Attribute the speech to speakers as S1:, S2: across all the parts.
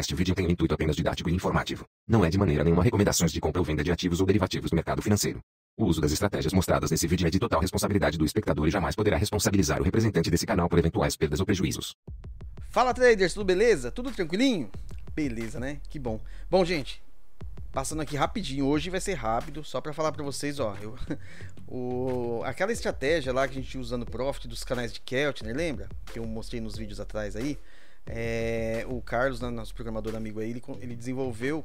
S1: Este vídeo tem um intuito apenas didático e informativo. Não é de maneira nenhuma recomendações de compra ou venda de ativos ou derivativos do mercado financeiro. O uso das estratégias mostradas nesse vídeo é de total responsabilidade do espectador e jamais poderá responsabilizar o representante desse canal por eventuais perdas ou prejuízos. Fala traders, tudo beleza? Tudo tranquilinho? Beleza, né? Que bom. Bom, gente, passando aqui rapidinho, hoje vai ser rápido, só para falar para vocês, ó, eu, o, aquela estratégia lá que a gente usa no Profit dos canais de Kelt, né, lembra? Que eu mostrei nos vídeos atrás aí, é, o Carlos, né, nosso programador amigo aí, ele, ele desenvolveu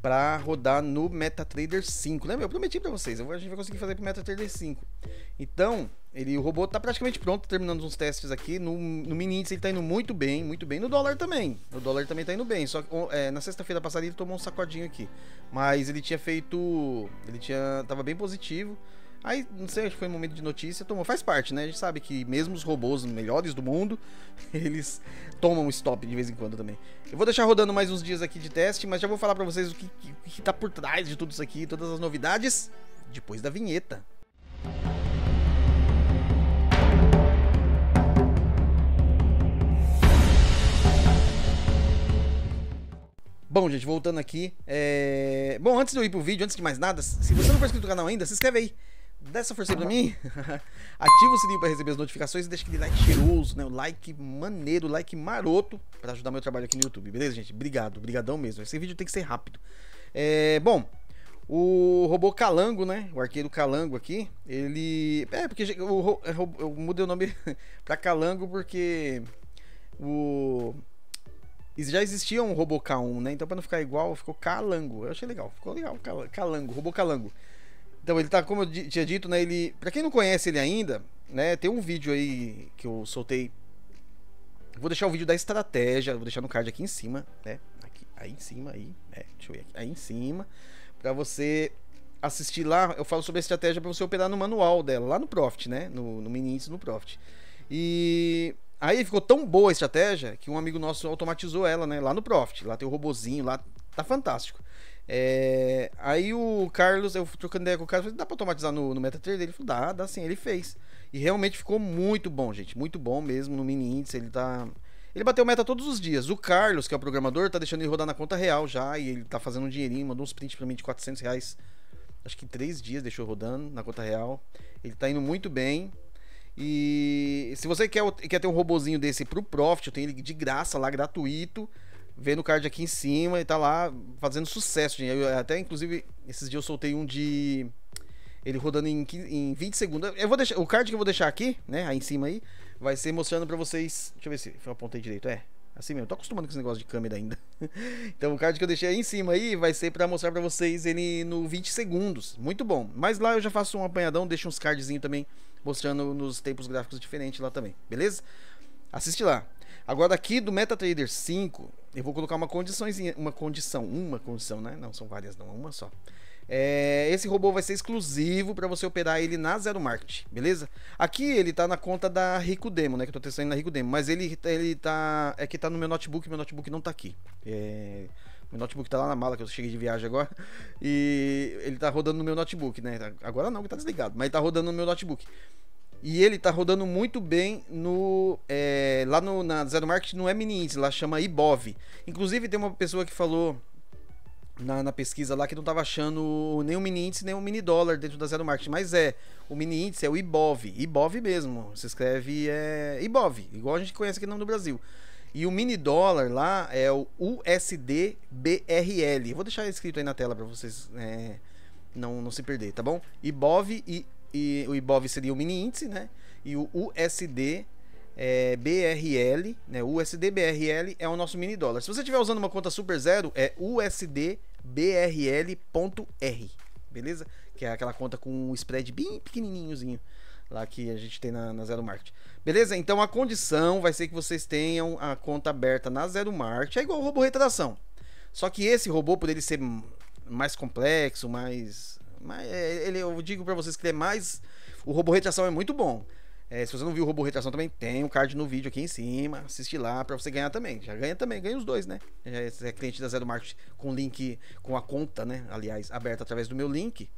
S1: para rodar no MetaTrader 5. Lembra? Eu prometi para vocês, a gente vai conseguir fazer o MetaTrader 5. Então, ele, o robô tá praticamente pronto, terminando uns testes aqui. No, no mini índice ele tá indo muito bem, muito bem. No dólar também. no dólar também tá indo bem. Só que é, na sexta-feira passada ele tomou um sacodinho aqui. Mas ele tinha feito. Ele tinha. tava bem positivo. Aí, não sei, acho que foi um momento de notícia, tomou. Faz parte, né? A gente sabe que mesmo os robôs melhores do mundo, eles tomam stop de vez em quando também. Eu vou deixar rodando mais uns dias aqui de teste, mas já vou falar para vocês o que, o que tá por trás de tudo isso aqui, todas as novidades, depois da vinheta. Bom, gente, voltando aqui. É... Bom, antes de eu ir pro vídeo, antes de mais nada, se você não for inscrito no canal ainda, se inscreve aí dá essa força pra mim. Ativa o sininho pra receber as notificações e deixa aquele like cheiroso, né? O like maneiro, o like maroto pra ajudar meu trabalho aqui no YouTube, beleza, gente? Obrigado, brigadão mesmo. Esse vídeo tem que ser rápido. É, bom, o robô Calango, né? O arqueiro Calango aqui, ele... É, porque o, é, eu mudei o nome pra Calango porque o... Já existia um robô K1, né? Então pra não ficar igual, ficou Calango. Eu achei legal, ficou legal, Calango, robô Calango. Então, ele tá, como eu tinha dito, né? Ele. Pra quem não conhece ele ainda, né? Tem um vídeo aí que eu soltei. Vou deixar o vídeo da estratégia, vou deixar no card aqui em cima, né? Aqui, aí em cima, aí. É, deixa eu ver aqui. Aí em cima. Pra você assistir lá, eu falo sobre a estratégia para você operar no manual dela, lá no Profit, né? No, no mini índice no Profit. E aí ficou tão boa a estratégia que um amigo nosso automatizou ela, né? Lá no Profit. Lá tem o robozinho, lá tá fantástico. É, aí o Carlos, eu trocando ideia com o Carlos, falei, dá pra automatizar no, no MetaTrader? Ele falou, dá, dá sim, ele fez. E realmente ficou muito bom, gente. Muito bom mesmo no mini índice, ele tá. Ele bateu meta todos os dias. O Carlos, que é o programador, tá deixando ele rodar na conta real já. E ele tá fazendo um dinheirinho, mandou uns prints pra mim de 400 reais. Acho que três dias deixou rodando na conta real. Ele tá indo muito bem. E se você quer, quer ter um robozinho desse pro Profit, eu tenho ele de graça lá, gratuito vendo o card aqui em cima e tá lá fazendo sucesso, gente. Eu até, inclusive, esses dias eu soltei um de. Ele rodando em, em 20 segundos. Eu vou deixar. O card que eu vou deixar aqui, né? Aí em cima aí, vai ser mostrando pra vocês. Deixa eu ver se eu apontei direito. É. Assim mesmo, eu tô acostumando com esse negócio de câmera ainda. então o card que eu deixei aí em cima aí vai ser pra mostrar pra vocês ele no 20 segundos. Muito bom. Mas lá eu já faço um apanhadão, deixo uns cardzinhos também mostrando nos tempos gráficos diferentes lá também, beleza? Assiste lá. Agora aqui do MetaTrader 5, eu vou colocar uma condiçãozinha, uma condição, uma condição, né? Não são várias, não, uma só. É, esse robô vai ser exclusivo para você operar ele na Zero Market, beleza? Aqui ele tá na conta da Rico Demo, né? Que eu tô testando na Rico Demo, mas ele, ele tá. É que tá no meu notebook, meu notebook não tá aqui. É, meu notebook tá lá na mala, que eu cheguei de viagem agora. E ele tá rodando no meu notebook, né? Agora não, que tá desligado, mas ele tá rodando no meu notebook. E ele tá rodando muito bem no é, lá no, na Zero Market não é mini índice, lá chama IBOV. Inclusive tem uma pessoa que falou na, na pesquisa lá que não tava achando nem o mini índice nem o mini dólar dentro da Zero Market, mas é, o mini índice é o IBOV, IBOV mesmo, se escreve é IBOV, igual a gente conhece aqui no do Brasil. E o mini dólar lá é o USDBRL. Vou deixar escrito aí na tela para vocês é, não, não se perder, tá bom? IBOV e e o IBOV seria o mini índice, né? E o USD é, BRL, né? O USD BRL é o nosso mini dólar. Se você estiver usando uma conta super zero, é USDBRL.R, beleza? Que é aquela conta com um spread bem pequenininhozinho lá que a gente tem na, na, Zero Market. Beleza? Então a condição vai ser que vocês tenham a conta aberta na Zero Market. É igual o robô retração. Só que esse robô, por ele ser mais complexo, mais mas é, ele, eu digo para vocês que ele é mais. O robô retração é muito bom. É, se você não viu o robô retração também, tem um card no vídeo aqui em cima. Assiste lá para você ganhar também. Já ganha também, ganha os dois, né? Já é, é cliente da Zero Market com link, com a conta, né? Aliás, aberta através do meu link.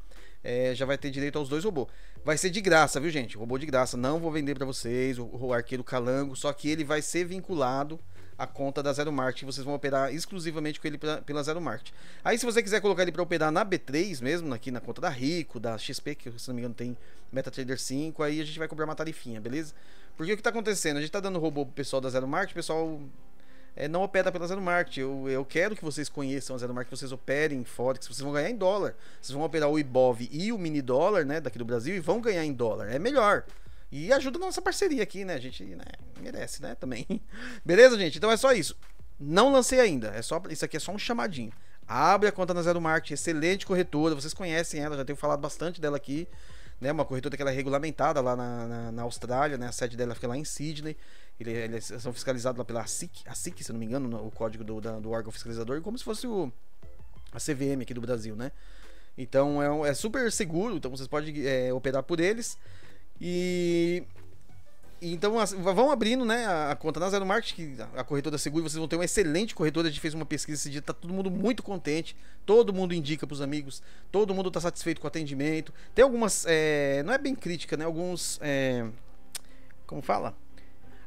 S1: É, já vai ter direito aos dois robôs. Vai ser de graça, viu, gente? Robô de graça. Não vou vender para vocês o, o arqueiro calango. Só que ele vai ser vinculado a conta da Zero Market. Vocês vão operar exclusivamente com ele pra, pela Zero Market. Aí, se você quiser colocar ele para operar na B3 mesmo, aqui na conta da Rico, da XP, que se não me engano tem MetaTrader 5, aí a gente vai cobrar uma tarifinha, beleza? Porque o que está acontecendo? A gente está dando robô pro pessoal da Zero Market, o pessoal é, não opera pela Zero Market. Eu, eu quero que vocês conheçam a Zero Market, que vocês operem em Forex, vocês vão ganhar em dólar. Vocês vão operar o IBOV e o mini dólar, né, daqui do Brasil, e vão ganhar em dólar. É melhor. E ajuda na nossa parceria aqui, né? A gente né, merece, né? Também. Beleza, gente? Então é só isso. Não lancei ainda. É só Isso aqui é só um chamadinho. Abre a conta na Zero Marketing, excelente corretora. Vocês conhecem ela, já tenho falado bastante dela aqui. Né, uma corretora que ela é regulamentada lá na, na, na Austrália, né, a sede dela fica lá em Sydney. Ele, é, eles são fiscalizados lá pela SIC, a SIC, se não me engano, o código do, da, do órgão fiscalizador, como se fosse o, a CVM aqui do Brasil, né? Então é, é super seguro, então vocês podem é, operar por eles. E então vão abrindo né, a conta na Zero Market, que a corretora segura, vocês vão ter uma excelente corretora. A gente fez uma pesquisa esse dia, tá todo mundo muito contente, todo mundo indica para os amigos, todo mundo está satisfeito com o atendimento. Tem algumas, é, não é bem crítica, né? Alguns, é, como fala?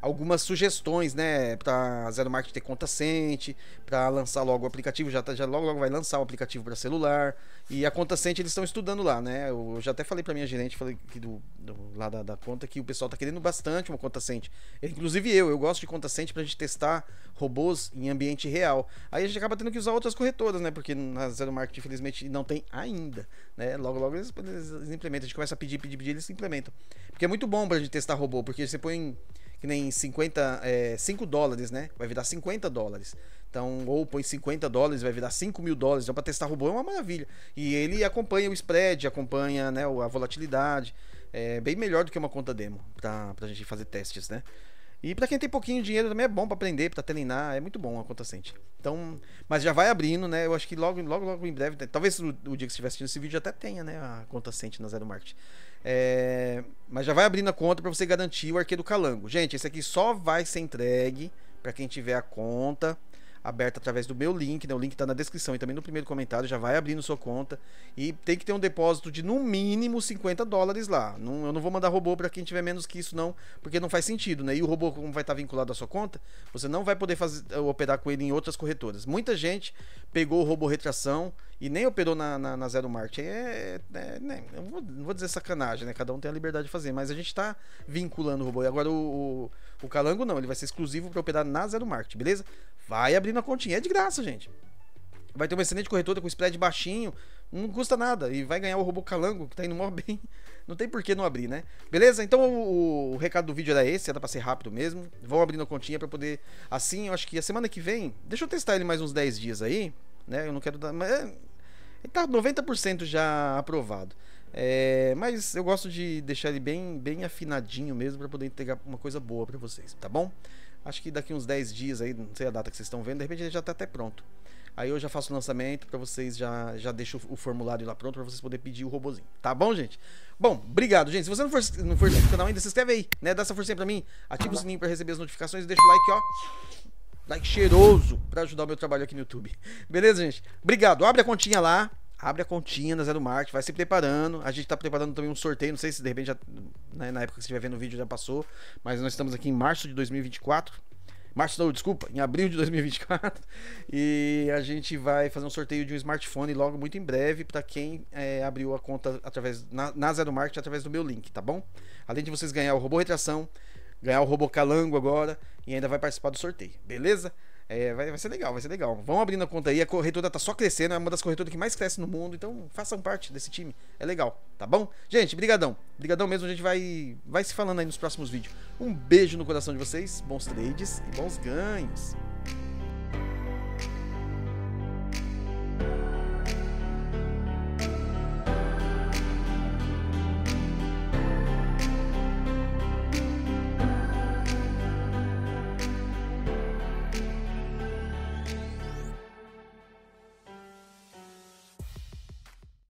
S1: algumas sugestões, né? Para Zero market ter conta Sente, para lançar logo o aplicativo, já, tá, já logo, logo vai lançar o aplicativo para celular. E a conta Sente eles estão estudando lá, né? Eu já até falei para minha gerente, falei que do, do, lá da, da, conta, que o pessoal tá querendo bastante uma conta Sente. Inclusive eu, eu gosto de conta Sente para a gente testar robôs em ambiente real. Aí a gente acaba tendo que usar outras corretoras, né? Porque na Zero market infelizmente, não tem ainda, né? Logo, logo eles, eles implementam. A gente começa a pedir, pedir, pedir, eles implementam. Porque é muito bom para a gente testar robô, porque você põe que nem 50, é, 5 dólares, né? Vai virar 50 dólares. Então, ou põe 50 dólares, vai virar 5 mil dólares. Então, para testar robô é uma maravilha. E ele acompanha o spread, acompanha né, a volatilidade. É bem melhor do que uma conta demo para a gente fazer testes, né? E para quem tem pouquinho dinheiro também é bom para aprender, para treinar, é muito bom a conta Sente. Então, mas já vai abrindo, né? Eu acho que logo, logo, logo em breve, talvez o, o dia que você estiver assistindo esse vídeo até tenha, né, a conta Sente na Zero Market. É, mas já vai abrindo a conta para você garantir o do calango. Gente, esse aqui só vai ser entregue para quem tiver a conta aberta através do meu link, né? O link está na descrição e também no primeiro comentário, já vai abrindo sua conta e tem que ter um depósito de no mínimo 50 dólares lá. Não, eu não vou mandar robô para quem tiver menos que isso não, porque não faz sentido, né? E o robô como vai estar tá vinculado à sua conta, você não vai poder fazer eh, operar com ele em outras corretoras. Muita gente pegou o robô retração e nem operou na, na, na Zero Marketing. É, é, né? não vou dizer sacanagem, né? Cada um tem a liberdade de fazer, mas a gente está vinculando o robô. E agora o, o o Calango não, ele vai ser exclusivo para operar na Zero Market, beleza? Vai abrindo a continha, é de graça, gente. Vai ter uma excelente corretora com spread baixinho, não custa nada. E vai ganhar o robô Calango, que tá indo mó bem. Não tem por que não abrir, né? Beleza? Então o, o, recado do vídeo era esse, era pra ser rápido mesmo. Vão abrindo a continha para poder. Assim, eu acho que a semana que vem. Deixa eu testar ele mais uns 10 dias aí, né? Eu não quero dar. Mas, é, ele tá 90% já aprovado. É, mas eu gosto de deixar ele bem, bem afinadinho mesmo para poder entregar uma coisa boa para vocês, tá bom? Acho que daqui uns 10 dias aí, não sei a data que vocês estão vendo, de repente ele já tá até pronto. Aí eu já faço o lançamento para vocês, já, já deixo o formulário lá pronto para vocês poderem pedir o robozinho. Tá bom, gente? Bom, obrigado, gente. Se você não for, não for inscrito no canal ainda, se inscreve aí, né? Dá essa forcinha pra mim, ativa o sininho para receber as notificações e deixa o like, ó. Like cheiroso para ajudar o meu trabalho aqui no YouTube. Beleza, gente? Obrigado. Abre a continha lá, abre a continha na Zero Market, vai se preparando. A gente está preparando também um sorteio, não sei se de repente já, né, na época que você estiver vendo o vídeo já passou, mas nós estamos aqui em março de 2024. Março, não, desculpa, em abril de 2024. E a gente vai fazer um sorteio de um smartphone logo muito em breve para quem é, abriu a conta através na, na Zero Market através do meu link, tá bom? Além de vocês ganhar o robô retração, ganhar o robô calango agora e ainda vai participar do sorteio, beleza? É, vai, vai, ser legal, vai ser legal. Vão abrindo a conta aí, a corretora tá só crescendo, é uma das corretoras que mais cresce no mundo, então façam parte desse time. É legal, tá bom? Gente, brigadão. Brigadão mesmo, a gente vai vai se falando aí nos próximos vídeos. Um beijo no coração de vocês, bons trades e bons ganhos.